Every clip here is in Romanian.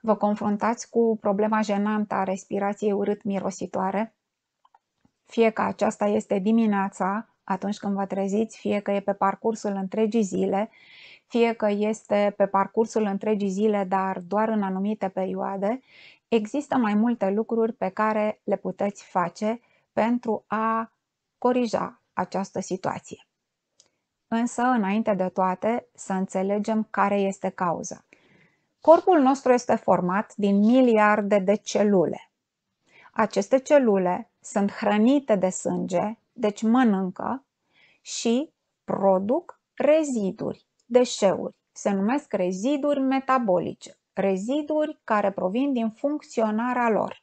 vă confruntați cu problema jenantă a respirației urât-mirositoare, fie că aceasta este dimineața, atunci când vă treziți, fie că e pe parcursul întregii zile, fie că este pe parcursul întregii zile, dar doar în anumite perioade, există mai multe lucruri pe care le puteți face pentru a corija această situație. Însă, înainte de toate, să înțelegem care este cauza. Corpul nostru este format din miliarde de celule. Aceste celule sunt hrănite de sânge, deci mănâncă și produc reziduri, deșeuri. Se numesc reziduri metabolice, reziduri care provin din funcționarea lor.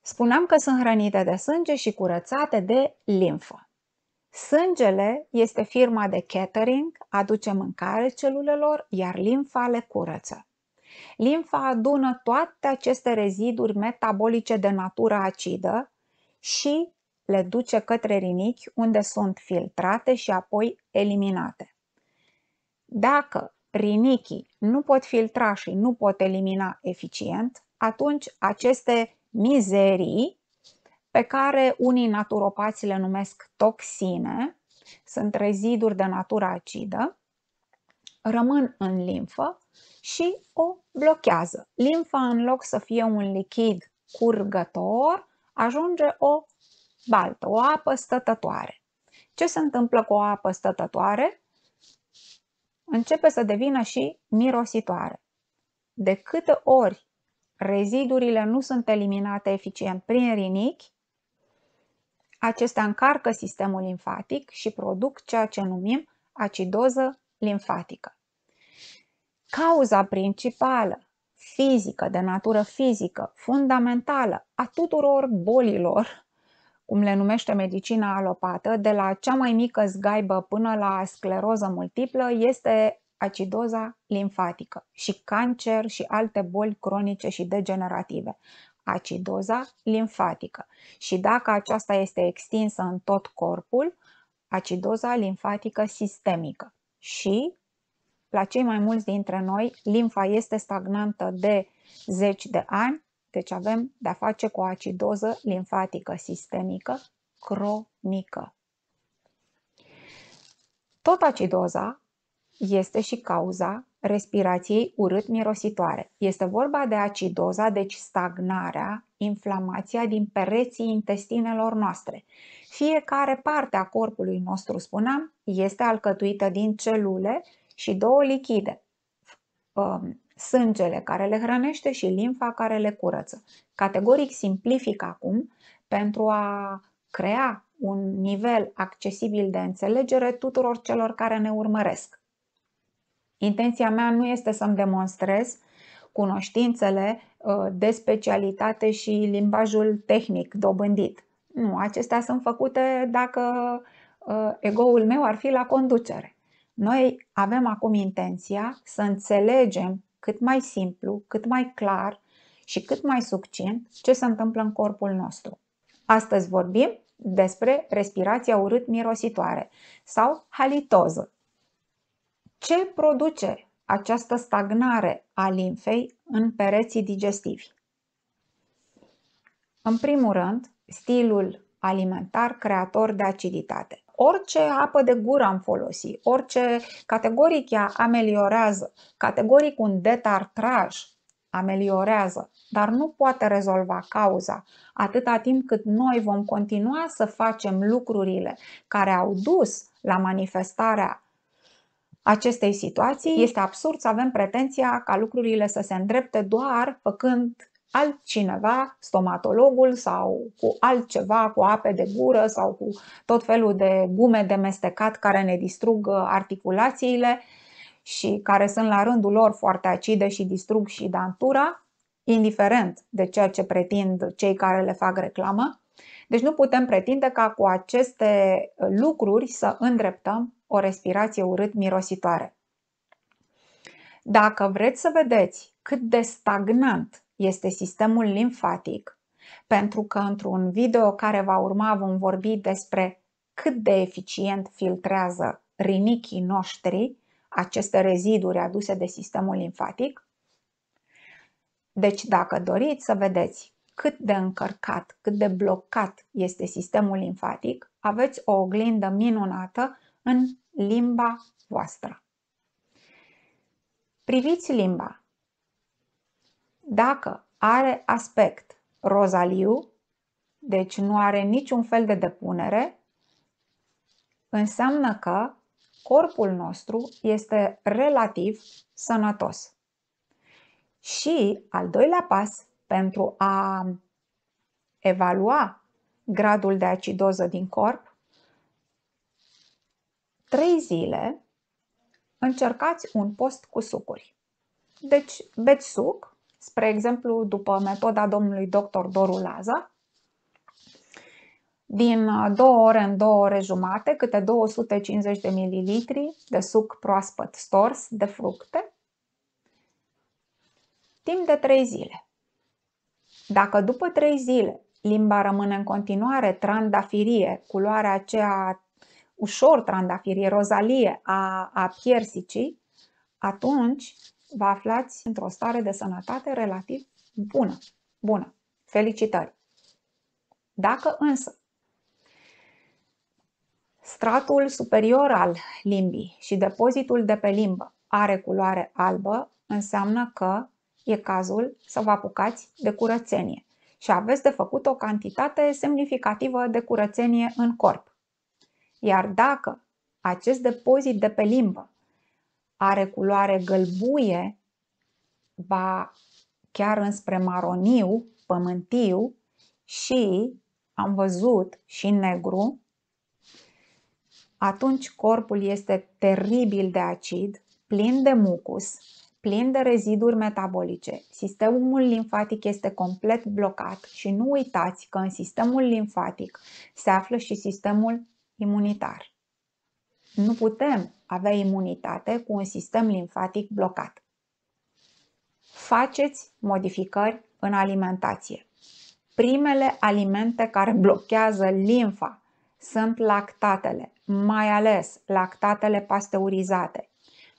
Spuneam că sunt hrănite de sânge și curățate de limfă. Sângele este firma de catering, aduce mâncare celulelor, iar limfa le curăță. Limfa adună toate aceste reziduri metabolice de natură acidă și le duce către rinichi, unde sunt filtrate și apoi eliminate. Dacă rinichii nu pot filtra și nu pot elimina eficient, atunci aceste mizerii pe care unii naturopați le numesc toxine, sunt reziduri de natură acidă, rămân în limfă și o blochează. Limfa, în loc să fie un lichid curgător, ajunge o baltă, o apă stătătoare. Ce se întâmplă cu o apă stătătoare? Începe să devină și mirositoare. De câte ori rezidurile nu sunt eliminate eficient prin rinichi, Acestea încarcă sistemul limfatic și produc ceea ce numim acidoză limfatică. Cauza principală fizică, de natură fizică, fundamentală a tuturor bolilor, cum le numește medicina alopată, de la cea mai mică zgaibă până la scleroză multiplă, este acidoza limfatică și cancer și alte boli cronice și degenerative acidoza limfatică. Și dacă aceasta este extinsă în tot corpul, acidoza limfatică sistemică. Și la cei mai mulți dintre noi, limfa este stagnantă de zeci de ani, deci avem de-a face cu o acidoză limfatică sistemică cronică. Tot acidoza este și cauza respirației urât-mirositoare. Este vorba de acidoza, deci stagnarea, inflamația din pereții intestinelor noastre. Fiecare parte a corpului nostru, spuneam, este alcătuită din celule și două lichide, ehm, sângele care le hrănește și limfa care le curăță. Categoric simplific acum pentru a crea un nivel accesibil de înțelegere tuturor celor care ne urmăresc. Intenția mea nu este să-mi demonstrez cunoștințele ă, de specialitate și limbajul tehnic dobândit. Nu, acestea sunt făcute dacă ă, ego-ul meu ar fi la conducere. Noi avem acum intenția să înțelegem cât mai simplu, cât mai clar și cât mai succint ce se întâmplă în corpul nostru. Astăzi vorbim despre respirația urât-mirositoare sau halitoză. Ce produce această stagnare a limfei în pereții digestivi? În primul rând, stilul alimentar creator de aciditate. Orice apă de gură am folosi, orice categoric ea ameliorează, categoric un detartraj ameliorează, dar nu poate rezolva cauza atâta timp cât noi vom continua să facem lucrurile care au dus la manifestarea acestei situații. Este absurd să avem pretenția ca lucrurile să se îndrepte doar făcând altcineva, stomatologul sau cu altceva, cu ape de gură sau cu tot felul de gume de mestecat care ne distrug articulațiile și care sunt la rândul lor foarte acide și distrug și dantura, indiferent de ceea ce pretind cei care le fac reclamă. Deci nu putem pretinde ca cu aceste lucruri să îndreptăm o respirație urât-mirositoare. Dacă vreți să vedeți cât de stagnant este sistemul limfatic, pentru că într-un video care va urma vom vorbi despre cât de eficient filtrează rinichii noștri aceste reziduri aduse de sistemul limfatic. Deci dacă doriți să vedeți cât de încărcat, cât de blocat este sistemul limfatic, aveți o oglindă minunată în limba voastră. Priviți limba. Dacă are aspect rozaliu, deci nu are niciun fel de depunere, înseamnă că corpul nostru este relativ sănătos. Și al doilea pas pentru a evalua gradul de acidoză din corp 3 zile încercați un post cu sucuri. Deci beți suc, spre exemplu după metoda domnului doctor Doru Laza, din 2 uh, ore în 2 ore jumate, câte 250 de mililitri de suc proaspăt stors de fructe, timp de 3 zile. Dacă după 3 zile limba rămâne în continuare trandafirie, culoarea aceea ușor trandafirie, rozalie a, a piersicii, atunci vă aflați într-o stare de sănătate relativ bună. Bună. Felicitări! Dacă însă stratul superior al limbii și depozitul de pe limbă are culoare albă, înseamnă că e cazul să vă apucați de curățenie și aveți de făcut o cantitate semnificativă de curățenie în corp. Iar dacă acest depozit de pe limbă are culoare gălbuie, ba chiar înspre maroniu, pământiu și am văzut și negru, atunci corpul este teribil de acid, plin de mucus, plin de reziduri metabolice. Sistemul limfatic este complet blocat și nu uitați că în sistemul limfatic se află și sistemul imunitar. Nu putem avea imunitate cu un sistem limfatic blocat. Faceți modificări în alimentație. Primele alimente care blochează limfa sunt lactatele, mai ales lactatele pasteurizate.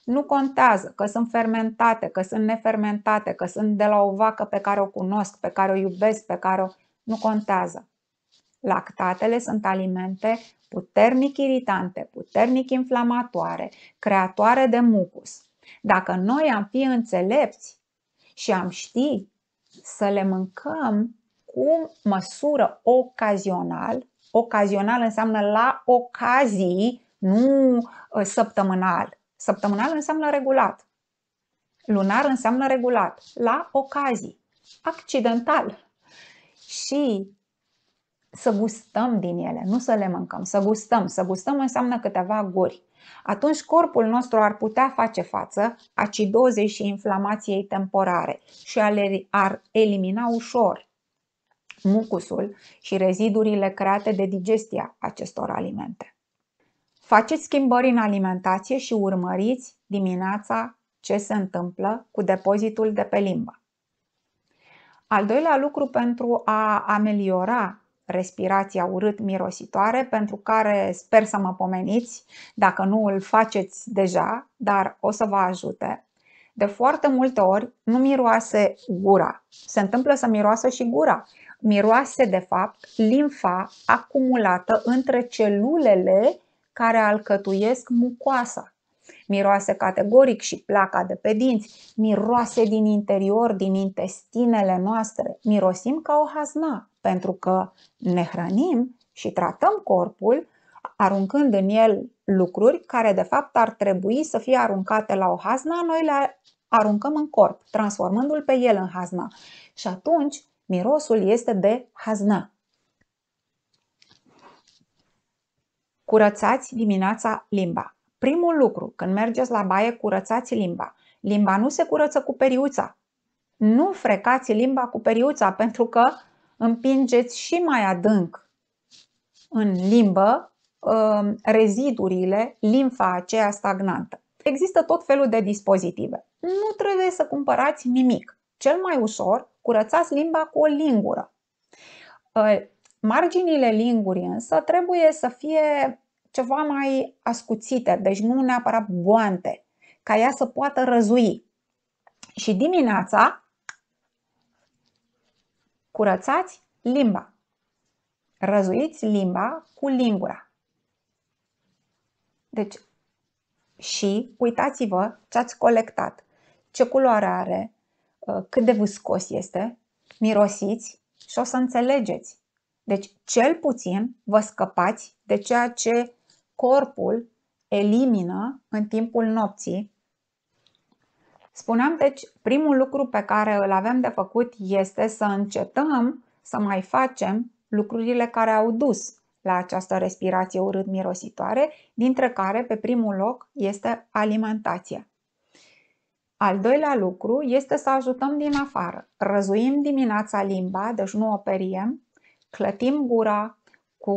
Nu contează că sunt fermentate, că sunt nefermentate, că sunt de la o vacă pe care o cunosc, pe care o iubesc, pe care o... Nu contează. Lactatele sunt alimente puternic iritante, puternic inflamatoare, creatoare de mucus. Dacă noi am fi înțelepți și am ști să le mâncăm cu măsură ocazional, ocazional înseamnă la ocazii, nu uh, săptămânal. Săptămânal înseamnă regulat. Lunar înseamnă regulat, la ocazii, accidental. Și să gustăm din ele, nu să le mâncăm, să gustăm. Să gustăm înseamnă câteva guri. Atunci corpul nostru ar putea face față acidozei și inflamației temporare și ar elimina ușor mucusul și rezidurile create de digestia acestor alimente. Faceți schimbări în alimentație și urmăriți dimineața ce se întâmplă cu depozitul de pe limbă. Al doilea lucru pentru a ameliora respirația urât-mirositoare, pentru care sper să mă pomeniți dacă nu îl faceți deja, dar o să vă ajute. De foarte multe ori nu miroase gura. Se întâmplă să miroasă și gura. Miroase, de fapt, limfa acumulată între celulele care alcătuiesc mucoasa. Miroase categoric și placa de pe dinți, miroase din interior, din intestinele noastre. Mirosim ca o hazna pentru că ne hrănim și tratăm corpul aruncând în el lucruri care de fapt ar trebui să fie aruncate la o hazna, noi le aruncăm în corp, transformându-l pe el în hazna. Și atunci mirosul este de hazna. Curățați dimineața limba. Primul lucru, când mergeți la baie, curățați limba. Limba nu se curăță cu periuța. Nu frecați limba cu periuța pentru că împingeți și mai adânc în limbă um, rezidurile, limfa aceea stagnantă. Există tot felul de dispozitive. Nu trebuie să cumpărați nimic. Cel mai ușor, curățați limba cu o lingură. Uh, marginile lingurii însă trebuie să fie ceva mai ascuțite, deci nu neapărat guante, ca ea să poată răzui. Și dimineața Curățați limba. Răzuiți limba cu lingura. Deci, și uitați-vă ce ați colectat, ce culoare are, uh, cât de viscos este, mirosiți și o să înțelegeți. Deci, cel puțin vă scăpați de ceea ce corpul elimină în timpul nopții Spuneam deci, primul lucru pe care îl avem de făcut este să încetăm să mai facem lucrurile care au dus la această respirație urât-mirositoare, dintre care pe primul loc este alimentația. Al doilea lucru este să ajutăm din afară. Răzuim dimineața limba, deci nu o periem, clătim gura, cu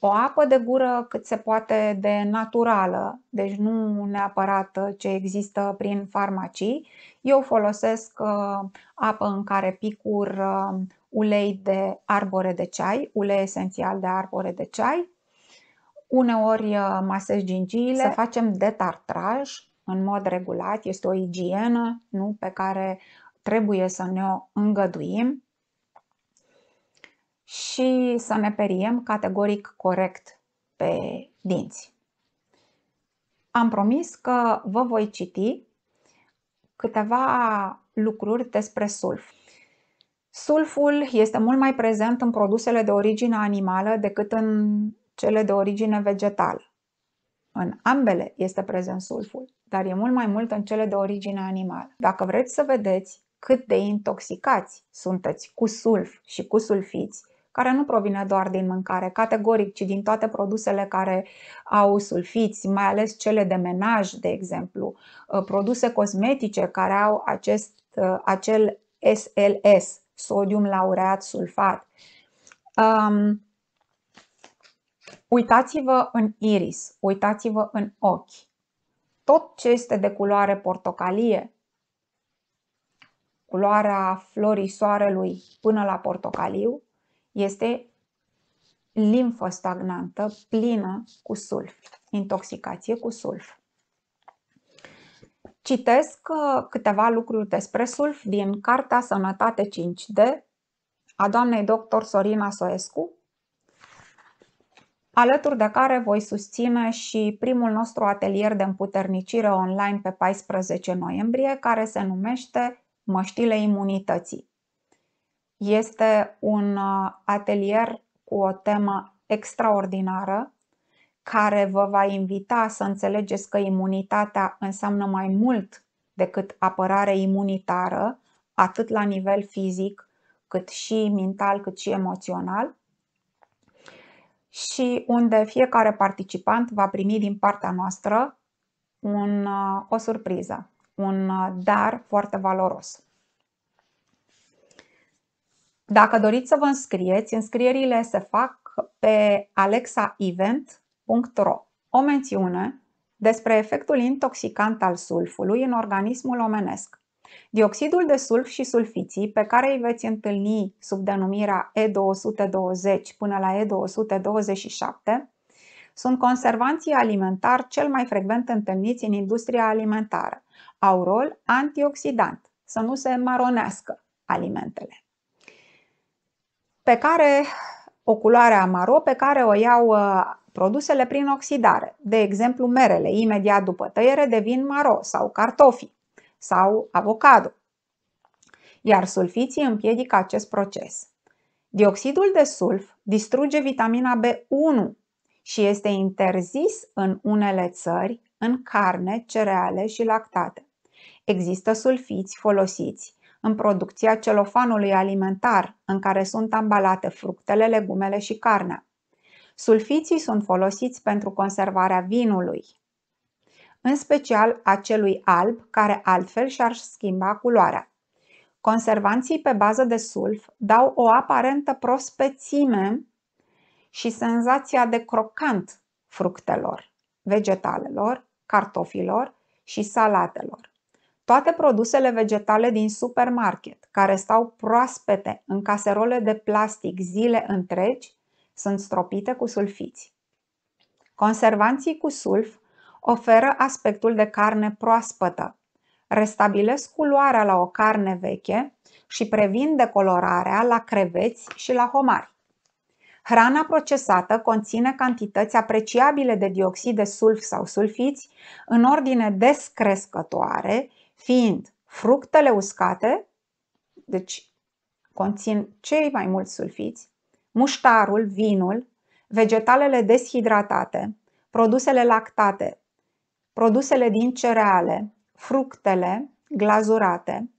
o apă de gură cât se poate de naturală, deci nu neapărat uh, ce există prin farmacii. Eu folosesc uh, apă în care picur uh, ulei de arbore de ceai, ulei esențial de arbore de ceai. Uneori masez gingiile, să facem detartraj în mod regulat, este o igienă nu? pe care trebuie să ne o îngăduim și să ne periem categoric corect pe dinți. Am promis că vă voi citi câteva lucruri despre sulf. Sulful este mult mai prezent în produsele de origine animală decât în cele de origine vegetală. În ambele este prezent sulful, dar e mult mai mult în cele de origine animală. Dacă vreți să vedeți cât de intoxicați sunteți cu sulf și cu sulfiți, care nu provine doar din mâncare, categoric, ci din toate produsele care au sulfiți, mai ales cele de menaj, de exemplu, uh, produse cosmetice care au acest, uh, acel SLS, sodium laureat sulfat. Um, uitați-vă în iris, uitați-vă în ochi. Tot ce este de culoare portocalie, culoarea florii soarelui până la portocaliu, este limfostagnantă plină cu sulf, intoxicație cu sulf. Citesc uh, câteva lucruri despre sulf din cartea Sănătate 5D a doamnei doctor Sorina Soescu, alături de care voi susține și primul nostru atelier de împuternicire online pe 14 noiembrie, care se numește Măștile imunității. Este un uh, atelier cu o temă extraordinară care vă va invita să înțelegeți că imunitatea înseamnă mai mult decât apărare imunitară, atât la nivel fizic, cât și mental, cât și emoțional, și unde fiecare participant va primi din partea noastră un, uh, o surpriză, un uh, dar foarte valoros. Dacă doriți să vă înscrieți, înscrierile se fac pe alexaevent.ro. O mențiune despre efectul intoxicant al sulfului în organismul omenesc. Dioxidul de sulf și sulfiții, pe care îi veți întâlni sub denumirea E220 până la E227, sunt conservanții alimentari cel mai frecvent întâlniți în industria alimentară. Au rol antioxidant, să nu se maronească alimentele pe care o culoare amaro pe care o iau uh, produsele prin oxidare. De exemplu, merele imediat după tăiere devin maro sau cartofi sau avocado. Iar sulfiții împiedică acest proces. Dioxidul de sulf distruge vitamina B1 și este interzis în unele țări în carne, cereale și lactate. Există sulfiți folosiți în producția celofanului alimentar, în care sunt ambalate fructele, legumele și carnea. Sulfiții sunt folosiți pentru conservarea vinului, în special acelui alb, care altfel și-ar schimba culoarea. Conservanții pe bază de sulf dau o aparentă prospețime și senzația de crocant fructelor, vegetalelor, cartofilor și salatelor. Toate produsele vegetale din supermarket, care stau proaspete în caserole de plastic zile întregi, sunt stropite cu sulfiți. Conservanții cu sulf oferă aspectul de carne proaspătă, restabilesc culoarea la o carne veche și previn decolorarea la creveți și la homari. Hrana procesată conține cantități apreciabile de dioxid de sulf sau sulfiți în ordine descrescătoare fiind fructele uscate, deci conțin cei mai mulți sulfiți, muștarul, vinul, vegetalele deshidratate, produsele lactate, produsele din cereale, fructele glazurate,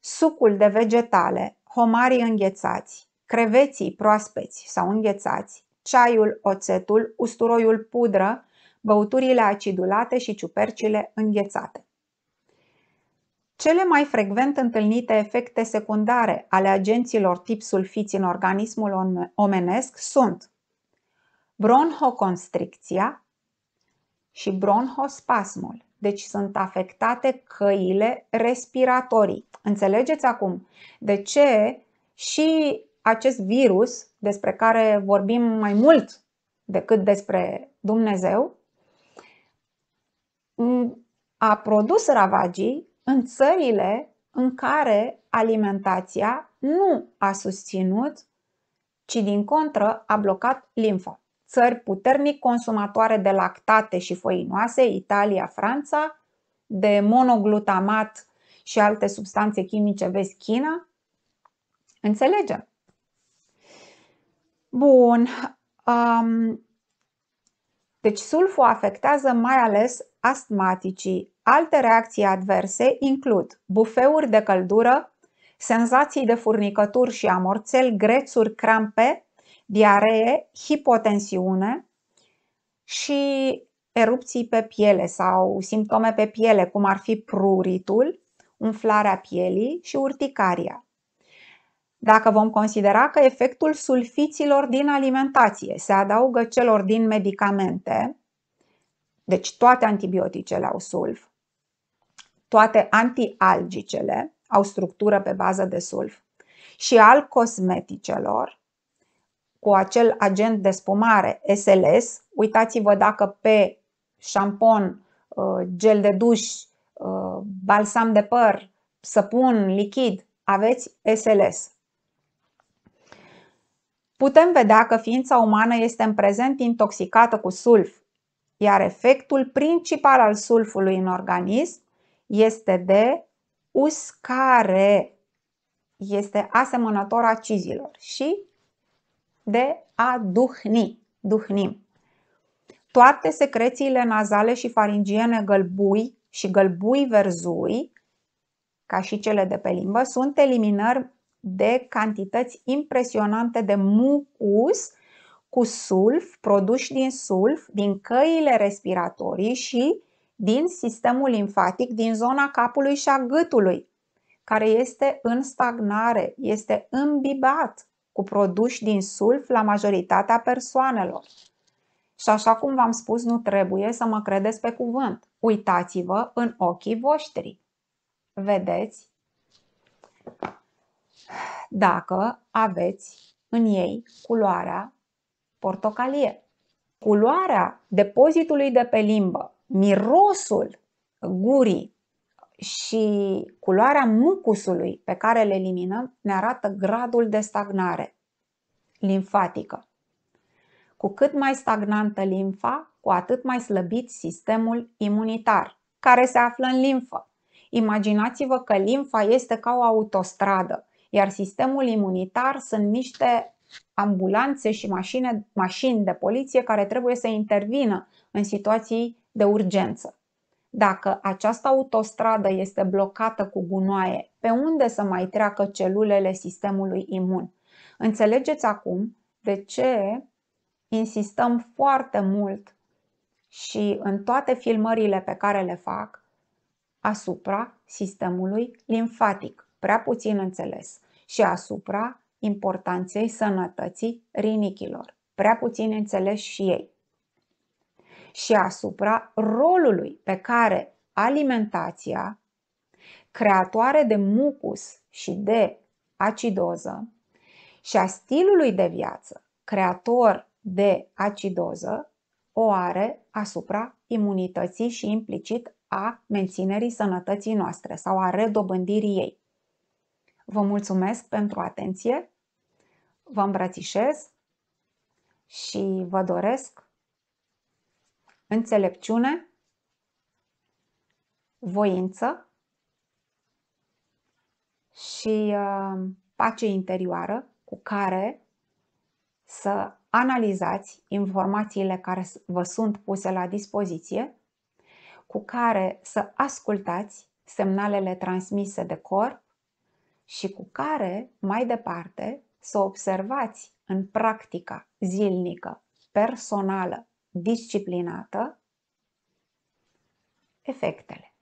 sucul de vegetale, homarii înghețați, creveții proaspeți sau înghețați, ceaiul, oțetul, usturoiul pudră, băuturile acidulate și ciupercile înghețate. Cele mai frecvent întâlnite efecte secundare ale agenților tip sulfiți în organismul omenesc sunt bronhoconstricția și bronhospasmul. Deci sunt afectate căile respiratorii. Înțelegeți acum de ce și acest virus, despre care vorbim mai mult decât despre Dumnezeu, a produs ravagii în țările în care alimentația nu a susținut, ci din contră a blocat limfa. Țări puternic consumatoare de lactate și făinoase, Italia, Franța, de monoglutamat și alte substanțe chimice, vezi China? Înțelegem. Bun. Um, deci sulful afectează mai ales astmaticii. Alte reacții adverse includ bufeuri de căldură, senzații de furnicături și amorțel, grețuri, crampe, diaree, hipotensiune și erupții pe piele sau simptome pe piele, cum ar fi pruritul, umflarea pielii și urticaria. Dacă vom considera că efectul sulfiților din alimentație se adaugă celor din medicamente, deci toate antibioticele au sulf, toate antialgicele au structură pe bază de sulf și al cosmeticelor cu acel agent de spumare SLS, uitați-vă dacă pe șampon, uh, gel de duș, uh, balsam de păr, săpun lichid, aveți SLS. Putem vedea că ființa umană este în prezent intoxicată cu sulf, iar efectul principal al sulfului în organism este de uscare. Este asemănător acizilor și de a duhni, duhnim. Toate secrețiile nazale și faringiene gălbui și gălbui verzui, ca și cele de pe limbă, sunt eliminări de cantități impresionante de mucus cu sulf produși din sulf, din căile respiratorii și din sistemul limfatic, din zona capului și a gâtului, care este în stagnare, este îmbibat cu produși din sulf la majoritatea persoanelor. Și așa cum v-am spus, nu trebuie să mă credeți pe cuvânt. Uitați-vă în ochii voștri. Vedeți dacă aveți în ei culoarea portocalie. Culoarea depozitului de pe limbă, mirosul gurii și culoarea mucusului pe care le eliminăm ne arată gradul de stagnare limfatică. Cu cât mai stagnantă limfa, cu atât mai slăbit sistemul imunitar, care se află în limfă. Imaginați-vă că limfa este ca o autostradă, iar sistemul imunitar sunt niște ambulanțe și mașine, mașini de poliție care trebuie să intervină în situații de urgență. Dacă această autostradă este blocată cu gunoaie, pe unde să mai treacă celulele sistemului imun? Înțelegeți acum de ce insistăm foarte mult și în toate filmările pe care le fac asupra sistemului limfatic, prea puțin înțeles, și asupra importanței sănătății rinichilor, prea puțin înțeleși și ei, și asupra rolului pe care alimentația, creatoare de mucus și de acidoză, și a stilului de viață, creator de acidoză, o are asupra imunității și implicit a menținerii sănătății noastre sau a redobândirii ei. Vă mulțumesc pentru atenție vă îmbrățișez și vă doresc înțelepciune, voință și uh, pace interioară cu care să analizați informațiile care vă sunt puse la dispoziție, cu care să ascultați semnalele transmise de corp și cu care, mai departe, să observați în practica zilnică, personală, disciplinată, efectele.